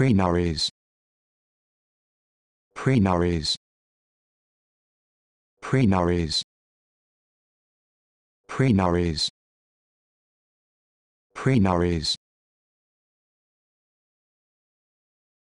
Prinaries. Prinaries. Prinaries. Prinaries. Prinaries.